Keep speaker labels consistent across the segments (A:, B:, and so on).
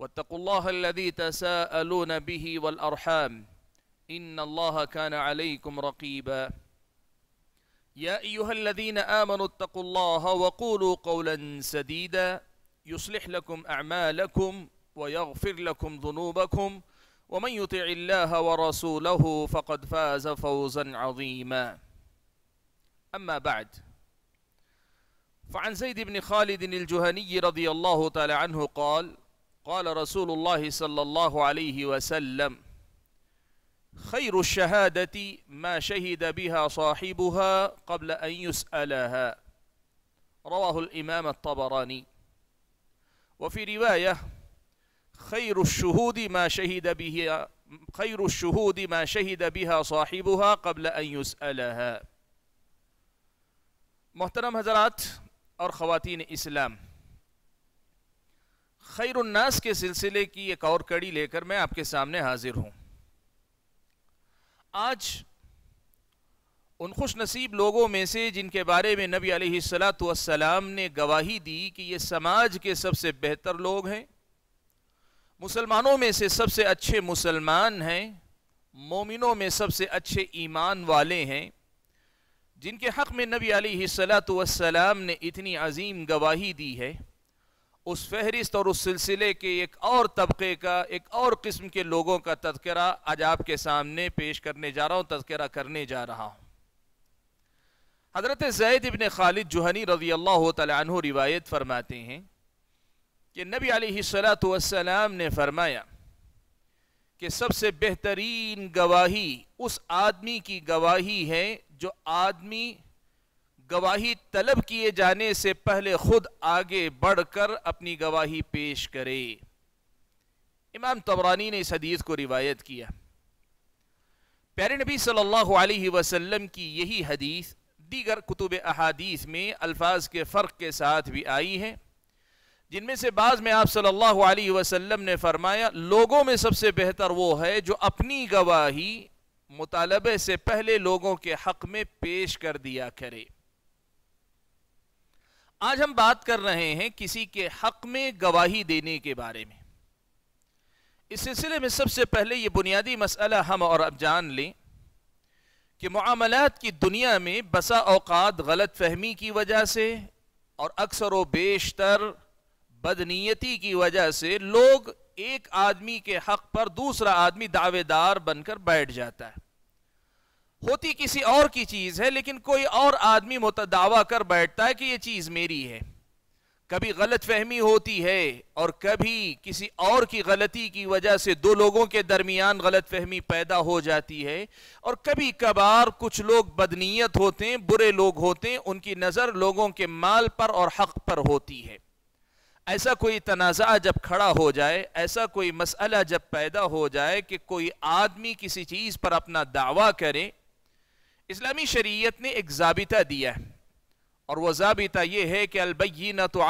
A: واتقوا الله الذي تساءلون به والأرحام إن الله كان عليكم رقيبا يا أيها الذين آمنوا اتقوا الله وقولوا قولا سديدا يصلح لكم أعمالكم ويغفر لكم ذنوبكم ومن يطع الله ورسوله فقد فاز فوزا عظيما أما بعد فعن زيد بن خالد الجهني رضي الله تعالى عنه قال قال رسول الله صلى الله عليه وسلم خير الشهادة ما شهد بها صاحبها قبل أن يسألها رواه الإمام الطبراني وفي رواية خير الشهود ما شهد به خير الشهود ما شهد بها صاحبها قبل أن يسألها محترم حضرات اور خواتین اسلام खैरन्नास के सिलसिले की एक और कड़ी लेकर मैं आपके सामने हाजिर हूं आज उन खुश नसीब लोगों में से जिनके बारे में नबी अलैहिस्सलाम ने गवाही दी कि ये समाज के सबसे बेहतर लोग हैं मुसलमानों में से सबसे अच्छे मुसलमान हैं मोमिनों में सबसे अच्छे ईमान वाले हैं जिनके हक़ में नबी अलैहिस्सलाम ने इतनी अजीम गवाही दी है उस फहरिस्त और उस सिलसिले के एक और तबके का एक और किस्म के लोगों का तस्करा आज आपके सामने पेश करने जा रहा हूँ तस्करा करने जा रहा हूँ हज़रत जैद इबन खालिद जुहनी रजी अल्लाह तु रिवायत फरमाते हैं कि नबी सलाम ने फरमाया कि सबसे बेहतरीन गवाही उस आदमी की गवाही है जो आदमी गवाही तलब किए जाने से पहले खुद आगे बढ़कर अपनी गवाही पेश करे इमाम तबरानी ने इस हदीस को रिवायत किया प्यारे नबी सल्लल्लाहु अलैहि वसल्लम की यही हदीस दीगर कुतुब अहादीस में अल्फाज के फ़र्क के साथ भी आई है जिनमें से बाज़ में आप सल्लल्लाहु अलैहि वसल्लम ने फरमाया लोगों में सबसे बेहतर वो है जो अपनी गवाही मुतालबे से पहले लोगों के हक़ में पेश कर दिया करे आज हम बात कर रहे हैं किसी के हक में गवाही देने के बारे में इस सिलसिले में सबसे पहले ये बुनियादी मसला हम और अब जान लें कि मामलत की दुनिया में बसा औकात गलत फहमी की वजह से और अक्सर व बेशतर बदनीयती की वजह से लोग एक आदमी के हक पर दूसरा आदमी दावेदार बनकर बैठ जाता है होती किसी और की चीज है लेकिन कोई और आदमी मुतदावा कर बैठता है कि यह चीज मेरी है कभी गलत फहमी होती है और कभी किसी और की गलती की वजह से दो लोगों के दरमियान गलत फहमी पैदा हो जाती है और कभी कभार कुछ लोग बदनीयत होते हैं बुरे लोग होते हैं उनकी नज़र लोगों के माल पर और हक पर होती है ऐसा कोई तनाज़ा जब खड़ा हो जाए ऐसा कोई मसला जब पैदा हो जाए कि कोई आदमी किसी चीज़ पर अपना दावा करे इस्लामी शरीयत ने एक जाबिता दिया और वह जाबिता यह है कि अलबीन तो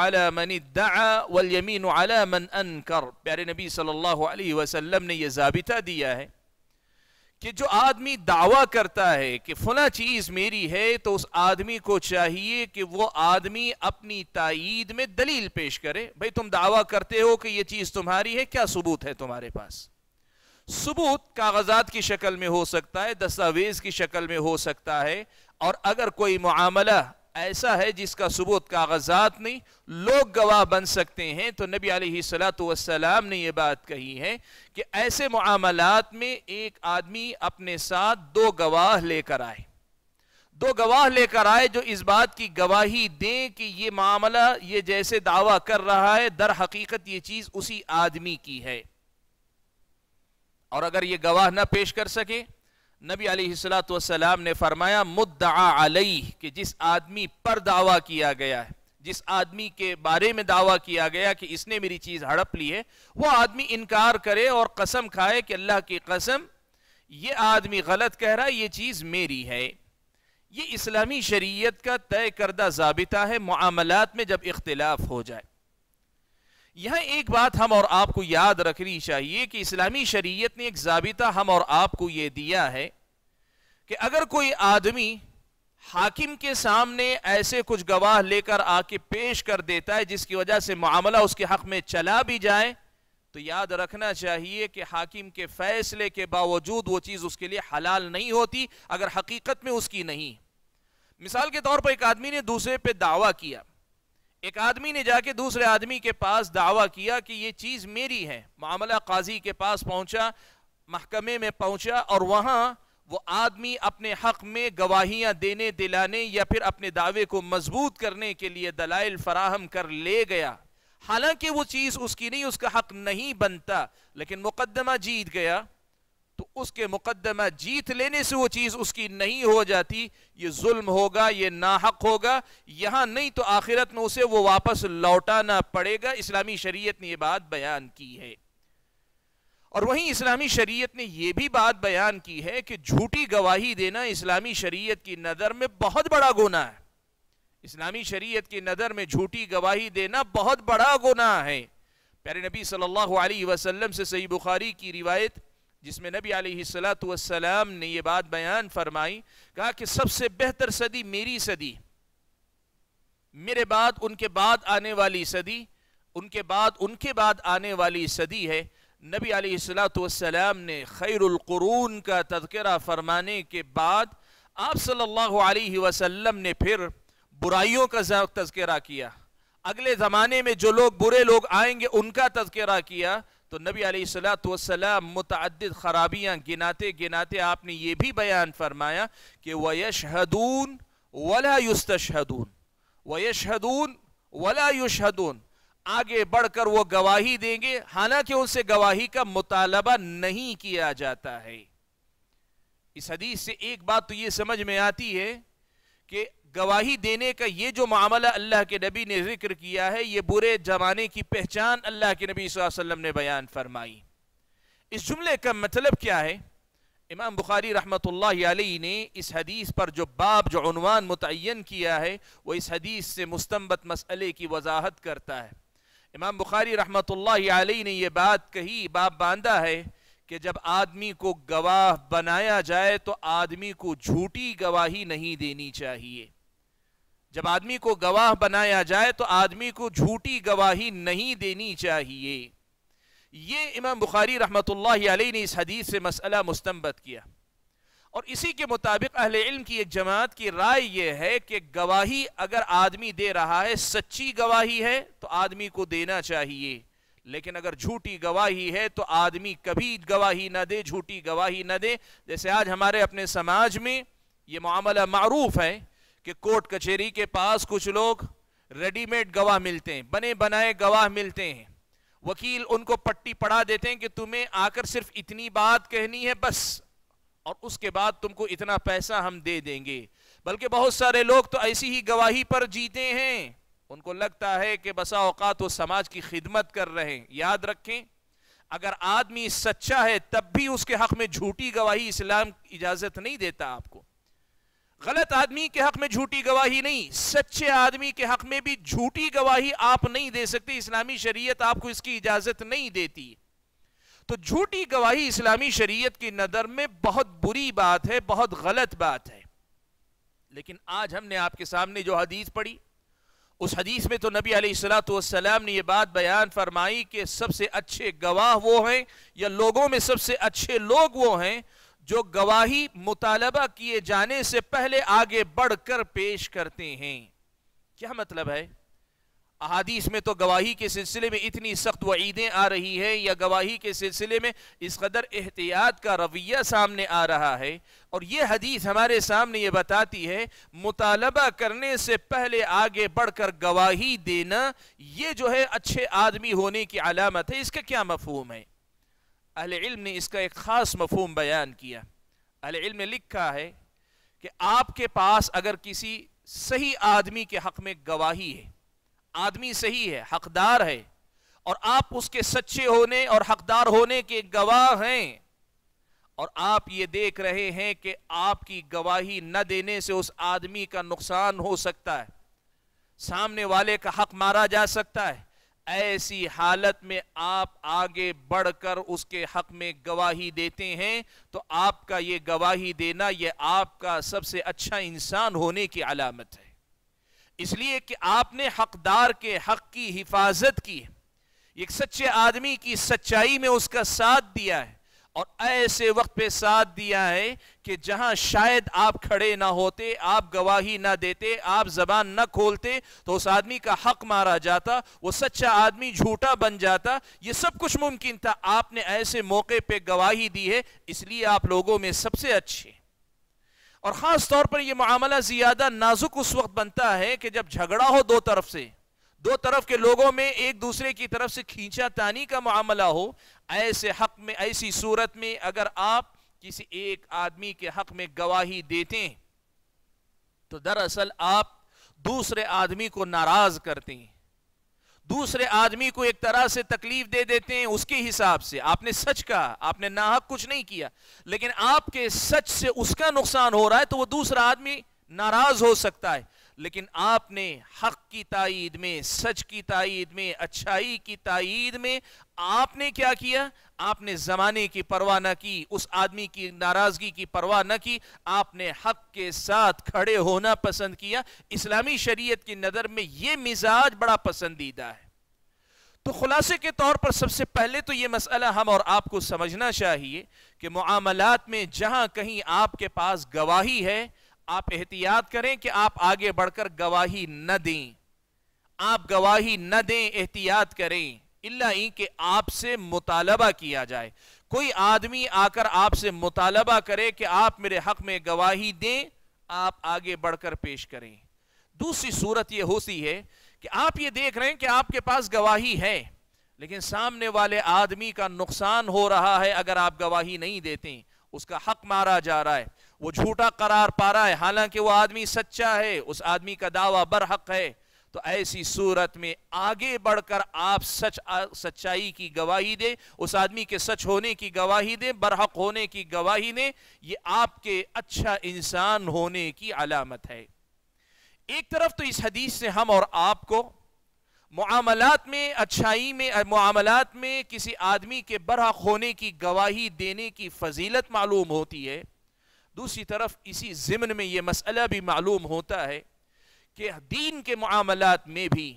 A: मन प्यारे नबी सल्लल्लाहु अलैहि वसल्लम ने यह जाबिता दिया है कि जो आदमी दावा करता है कि फला चीज़ मेरी है तो उस आदमी को चाहिए कि वो आदमी अपनी तायीद में दलील पेश करे भाई तुम दावा करते हो कि ये चीज़ तुम्हारी है क्या सबूत है तुम्हारे पास सबूत कागजात की शक्ल में हो सकता है दस्तावेज की शक्ल में हो सकता है और अगर कोई मामला ऐसा है जिसका सबूत कागजात नहीं लोग गवाह बन सकते हैं तो नबी आलतम ने यह बात कही है कि ऐसे मामलात में एक आदमी अपने साथ दो गवाह लेकर आए दो गवाह लेकर आए जो इस बात की गवाही दें कि ये मामला ये जैसे दावा कर रहा है दर हकीकत ये चीज़ उसी आदमी की है और अगर ये गवाह ना पेश कर सके नबी अलीसलाम ने फरमाया मुद्दा अलई कि जिस आदमी पर दावा किया गया है जिस आदमी के बारे में दावा किया गया कि इसने मेरी चीज़ हड़प ली है वह आदमी इनकार करे और कसम खाए कि अल्लाह की कसम ये आदमी गलत कह रहा है ये चीज़ मेरी है ये इस्लामी शरीयत का तय करदा जबिता है मामलात में जब इख्तलाफ हो जाए यह एक बात हम और आपको याद रखनी चाहिए कि इस्लामी शरीयत ने एक जाबिता हम और आपको यह दिया है कि अगर कोई आदमी हाकिम के सामने ऐसे कुछ गवाह लेकर आके पेश कर देता है जिसकी वजह से मामला उसके हक में चला भी जाए तो याद रखना चाहिए कि हाकिम के फैसले के बावजूद वो चीज़ उसके लिए हलाल नहीं होती अगर हकीकत में उसकी नहीं मिसाल के तौर पर एक आदमी ने दूसरे पे दावा किया एक आदमी ने जाके दूसरे आदमी के पास दावा किया कि ये चीज़ मेरी है मामला काजी के पास पहुंचा महकमे में पहुंचा और वहां वो आदमी अपने हक में गवाहियां देने दिलाने या फिर अपने दावे को मजबूत करने के लिए दलाइल फराहम कर ले गया हालांकि वो चीज़ उसकी नहीं उसका हक नहीं बनता लेकिन मुकदमा जीत गया तो उसके मुकदमा जीत लेने से वो चीज़ उसकी नहीं हो जाती ये जुल्म होगा ये नाहक होगा यहां नहीं तो आखिरत में उसे वो वापस लौटाना पड़ेगा इस्लामी शरीयत ने ये बात बयान की है और वहीं इस्लामी शरीयत ने यह भी बात बयान की है कि झूठी गवाही देना इस्लामी शरीयत की नज़र में बहुत बड़ा गुना है इस्लामी शरीयत की नज़र में झूठी गवाही देना बहुत बड़ा गुना है प्यारे नबी सल्लल्लाहु अलैहि वसल्लम से सही बुखारी की रिवायत जिसमें नबी आलतम ने यह बात बयान फरमाई कहा कि सबसे बेहतर सदी मेरी सदी मेरे बाद उनके बाद आने वाली सदी उनके बाद उनके बाद आने वाली सदी है नबी आलतम ने खैरकरून का तस्करा फरमाने के बाद आप सल्लल्लाहु अलैहि वसल्लम ने फिर बुराइयों का तस्करा किया अगले ज़माने में जो लोग बुरे लोग आएंगे उनका तस्करा किया तो नबी आलतम मुतद ख़राबियाँ गिनाते गिनाते आपने ये भी बयान फरमाया कि वयशहदून वला युस्तशहदून वयशहदून वला युशहदून आगे बढ़कर वो गवाही देंगे हालांकि उनसे गवाही का मुतालबा नहीं किया जाता है इस हदीस से एक बात तो ये समझ में आती है कि गवाही देने का ये जो मामला अल्लाह के नबी ने जिक्र किया है ये बुरे जमाने की पहचान अल्लाह के नबी वसल्लम ने बयान फरमाई इस जुमले का मतलब क्या है इमाम बुखारी रहमत ने इस हदीस पर जो बाब जो अनवान मुतन किया है वह इस हदीस से मुस्तबत मसले की वजाहत करता है इमाम बुखारी रहमत ने यह बात कही बाब बांधा है कि जब आदमी को गवाह बनाया जाए तो आदमी को झूठी गवाही नहीं देनी चाहिए जब आदमी को गवाह बनाया जाए तो आदमी को झूठी गवाही नहीं देनी चाहिए ये इमाम बुखारी रहमत ने इस हदीस से मसला मुस्तमबत किया और इसी के मुताबिक अहल इल्म की एक जमात की राय यह है कि गवाही अगर आदमी दे रहा है सच्ची गवाही है तो आदमी को देना चाहिए लेकिन अगर झूठी गवाही है तो आदमी कभी गवाही ना दे झूठी गवाही ना दे जैसे आज हमारे अपने समाज में ये मामला मरूफ है कि कोर्ट कचहरी के पास कुछ लोग रेडीमेड गवाह मिलते हैं बने बनाए गवाह मिलते हैं वकील उनको पट्टी पढ़ा देते हैं कि तुम्हें आकर सिर्फ इतनी बात कहनी है बस और उसके बाद तुमको इतना पैसा हम दे देंगे बल्कि बहुत सारे लोग तो ऐसी ही गवाही पर जीते हैं उनको लगता है कि बसा औकात वो समाज की खिदमत कर रहे हैं याद रखें अगर आदमी सच्चा है तब भी उसके हक में झूठी गवाही इस्लाम इजाजत नहीं देता आपको गलत आदमी के हक में झूठी गवाही नहीं सच्चे आदमी के हक में भी झूठी गवाही आप नहीं दे सकते इस्लामी शरीयत आपको इसकी इजाजत नहीं देती तो झूठी गवाही इस्लामी शरीयत की नज़र में बहुत बुरी बात है बहुत गलत बात है लेकिन आज हमने आपके सामने जो हदीस पढ़ी उस हदीस में तो नबी अलैहिस्सलाम ने यह बात बयान फरमाई कि सबसे अच्छे गवाह वो हैं या लोगों में सबसे अच्छे लोग वो हैं जो गवाही मुतालबा किए जाने से पहले आगे बढ़कर पेश करते हैं क्या मतलब है अहादीस में तो गवाही के सिलसिले में इतनी सख्त वईदें आ रही है या गवाही के सिलसिले में इस कदर एहतियात का रवैया सामने आ रहा है और ये हदीस हमारे सामने ये बताती है मुतालबा करने से पहले आगे बढ़कर गवाही देना ये जो है अच्छे आदमी होने की अलामत है इसका क्या मफहूम है अहल इल्म ने इसका एक ख़ास मफहम बयान किया अहल इल्म ने लिखा है कि आपके पास अगर किसी सही आदमी के हक़ में गवाही है आदमी सही है हकदार है और आप उसके सच्चे होने और हकदार होने के गवाह हैं और आप ये देख रहे हैं कि आपकी गवाही न देने से उस आदमी का नुकसान हो सकता है सामने वाले का हक मारा जा सकता है ऐसी हालत में आप आगे बढ़कर उसके हक में गवाही देते हैं तो आपका ये गवाही देना ये आपका सबसे अच्छा इंसान होने की अलामत है इसलिए कि आपने हकदार के हक की हिफाजत की एक सच्चे आदमी की सच्चाई में उसका साथ दिया है और ऐसे वक्त पे साथ दिया है कि जहां शायद आप खड़े ना होते आप गवाही ना देते आप जबान ना खोलते तो उस आदमी का हक मारा जाता वो सच्चा आदमी झूठा बन जाता ये सब कुछ मुमकिन था आपने ऐसे मौके पे गवाही दी है इसलिए आप लोगों में सबसे अच्छे और ख़ास तौर पर यह मामला ज़्यादा नाजुक उस वक्त बनता है कि जब झगड़ा हो दो तरफ से दो तरफ के लोगों में एक दूसरे की तरफ से खींचा तानी का मामला हो ऐसे हक में ऐसी सूरत में अगर आप किसी एक आदमी के हक में गवाही देते हैं तो दरअसल आप दूसरे आदमी को नाराज करते हैं दूसरे आदमी को एक तरह से तकलीफ दे देते हैं उसके हिसाब से आपने सच कहा आपने नाहक कुछ नहीं किया लेकिन आपके सच से उसका नुकसान हो रहा है तो वो दूसरा आदमी नाराज हो सकता है लेकिन आपने हक की तायद में सच की तायद में अच्छाई की तायद में आपने क्या किया आपने ज़माने की परवाह न की उस आदमी की नाराज़गी की परवाह न की आपने हक के साथ खड़े होना पसंद किया इस्लामी शरीयत की नज़र में यह मिजाज बड़ा पसंदीदा है तो खुलासे के तौर पर सबसे पहले तो यह मसला हम और आपको समझना चाहिए कि मामलात में जहां कहीं आपके पास गवाही है आप एहतियात करें कि आप आगे बढ़कर गवाही न दें आप गवाही न दें एहतियात करें इल्ला कि आपसे मुतालबा किया जाए कोई आदमी आकर आपसे मुतालबा करे कि आप मेरे हक में गवाही दें आप आगे बढ़कर पेश करें दूसरी सूरत यह होती है कि आप ये देख रहे हैं कि आपके पास गवाही है लेकिन सामने वाले आदमी का नुकसान हो रहा है अगर आप गवाही नहीं देते उसका हक मारा जा रहा है वो झूठा करार पा रहा है हालांकि वो आदमी सच्चा है उस आदमी का दावा बरहक है तो ऐसी सूरत में आगे बढ़कर आप सच आ, सच्चाई की गवाही दे उस आदमी के सच होने की गवाही दे बरहक होने की गवाही दे ये आपके अच्छा इंसान होने की अलामत है एक तरफ तो इस हदीस से हम और आपको मामलात में अच्छाई में मामलात में किसी आदमी के बरहक होने की गवाही देने की फजीलत मालूम होती है दूसरी तरफ इसी ज़िमन में यह मसला भी मालूम होता है कि दीन के मामलात में भी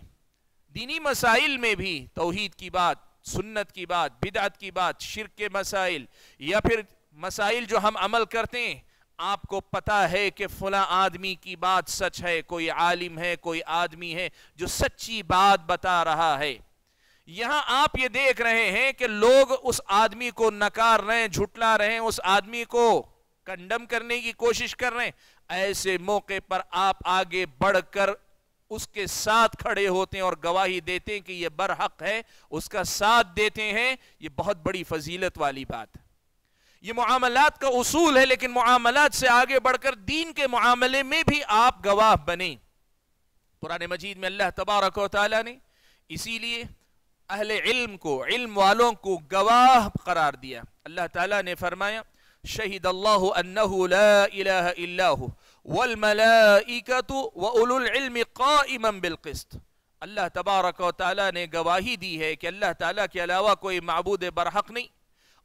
A: दीनी मसाइल में भी तोहद की बात सुन्नत की बात बिदात की बात शिर के मसाइल या फिर मसाइल जो हम अमल करते हैं आपको पता है कि फला आदमी की बात सच है कोई आलिम है कोई आदमी है जो सच्ची बात बता रहा है यहां आप ये देख रहे हैं कि लोग उस आदमी को नकार रहे हैं झुटला रहे हैं उस आदमी को कंडम करने की कोशिश कर रहे हैं ऐसे मौके पर आप आगे बढ़कर उसके साथ खड़े होते हैं और गवाही देते हैं कि यह बरहक है उसका साथ देते हैं यह बहुत बड़ी फजीलत वाली बात है ये मामलात का उसूल है लेकिन मामलात से आगे बढ़कर दीन के मामले में भी आप गवाह बने पुराने मजीद में अल्लाह तबारक ने इसीलिए अहल इल्म को इल्म वालों को गवाह करार दिया अल्लाह ताला ने फरमाया شهد الله أنه لا إله إلا هو والملائكة وأولو العلم قائما بالقسط اللہ تبارک و تعالی نے گواہی دی ہے کہ اللہ تعالی کے علاوہ کوئی معبود برحق نہیں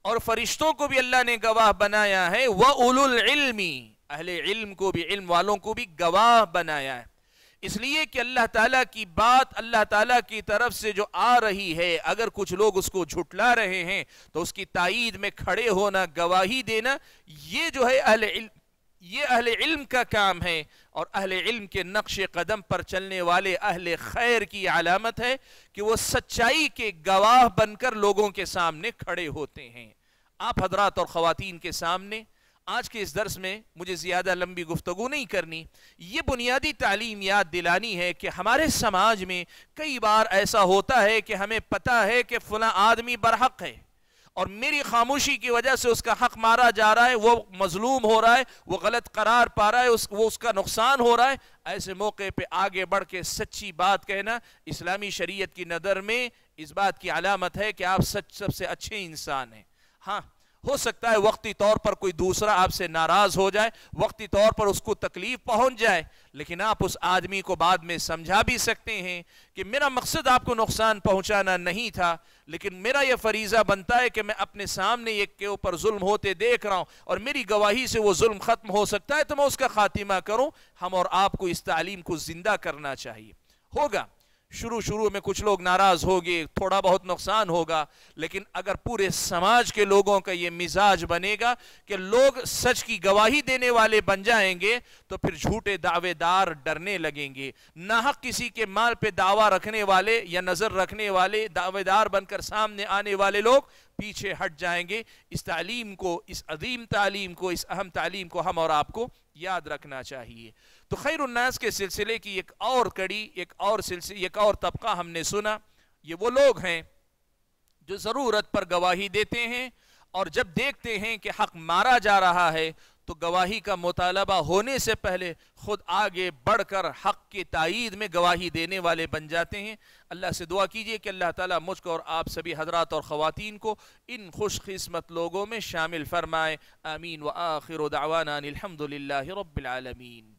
A: اور فرشتوں کو بھی اللہ نے گواہ بنایا ہے وَأُولُو الْعِلْمِ اہل علم کو بھی علم والوں کو بھی گواہ بنایا ہے इसलिए कि अल्लाह ताला की बात अल्लाह ताला की तरफ से जो आ रही है अगर कुछ लोग उसको झुटला रहे हैं तो उसकी ताइद में खड़े होना गवाही देना ये जो है अहल ये अहल इल्म का काम है और अहल इल्म के नक्श कदम पर चलने वाले अहल खैर की अलामत है कि वो सच्चाई के गवाह बनकर लोगों के सामने खड़े होते हैं आप हजरात और ख़वातीन के सामने आज के इस दर्स में मुझे ज़्यादा लंबी गुफ्तु नहीं करनी ये बुनियादी तालीम याद दिलानी है कि हमारे समाज में कई बार ऐसा होता है कि हमें पता है कि फला आदमी बरहक है और मेरी खामोशी की वजह से उसका हक मारा जा रहा है वो मजलूम हो रहा है वो गलत करार पा रहा है उस, वो उसका नुकसान हो रहा है ऐसे मौके पे आगे बढ़ के सच्ची बात कहना इस्लामी शरीयत की नज़र में इस बात की अलामत है कि आप सच सबसे अच्छे इंसान हैं हाँ हो सकता है वक्ती तौर पर कोई दूसरा आपसे नाराज हो जाए वक्ती तौर पर उसको तकलीफ पहुंच जाए लेकिन आप उस आदमी को बाद में समझा भी सकते हैं कि मेरा मकसद आपको नुकसान पहुंचाना नहीं था लेकिन मेरा यह फरीज़ा बनता है कि मैं अपने सामने एक के ऊपर जुल्म होते देख रहा हूं और मेरी गवाही से वो जुल्म ख़त्म हो सकता है तो मैं उसका खातिमा करूं हम और आपको इस तालीम को ज़िंदा करना चाहिए होगा शुरू शुरू में कुछ लोग नाराज़ गए थोड़ा बहुत नुकसान होगा लेकिन अगर पूरे समाज के लोगों का ये मिजाज बनेगा कि लोग सच की गवाही देने वाले बन जाएंगे तो फिर झूठे दावेदार डरने लगेंगे नाहक किसी के माल पे दावा रखने वाले या नज़र रखने वाले दावेदार बनकर सामने आने वाले लोग पीछे हट जाएंगे इस तालीम को इस अदीम तालीम को इस अहम तालीम को हम और आपको याद रखना चाहिए तो खैरनास के सिलसिले की एक और कड़ी एक और सिलसिले एक और तबका हमने सुना ये वो लोग हैं जो ज़रूरत पर गवाही देते हैं और जब देखते हैं कि हक मारा जा रहा है तो गवाही का मुतालबा होने से पहले ख़ुद आगे बढ़कर हक के तइद में गवाही देने वाले बन जाते हैं अल्लाह से दुआ कीजिए कि अल्लाह ताला मुझको और आप सभी हजरात और ख़वान को इन खुशकस्मत लोगों में शामिल फरमाए आमीन व आखिर दावाना रबालमीन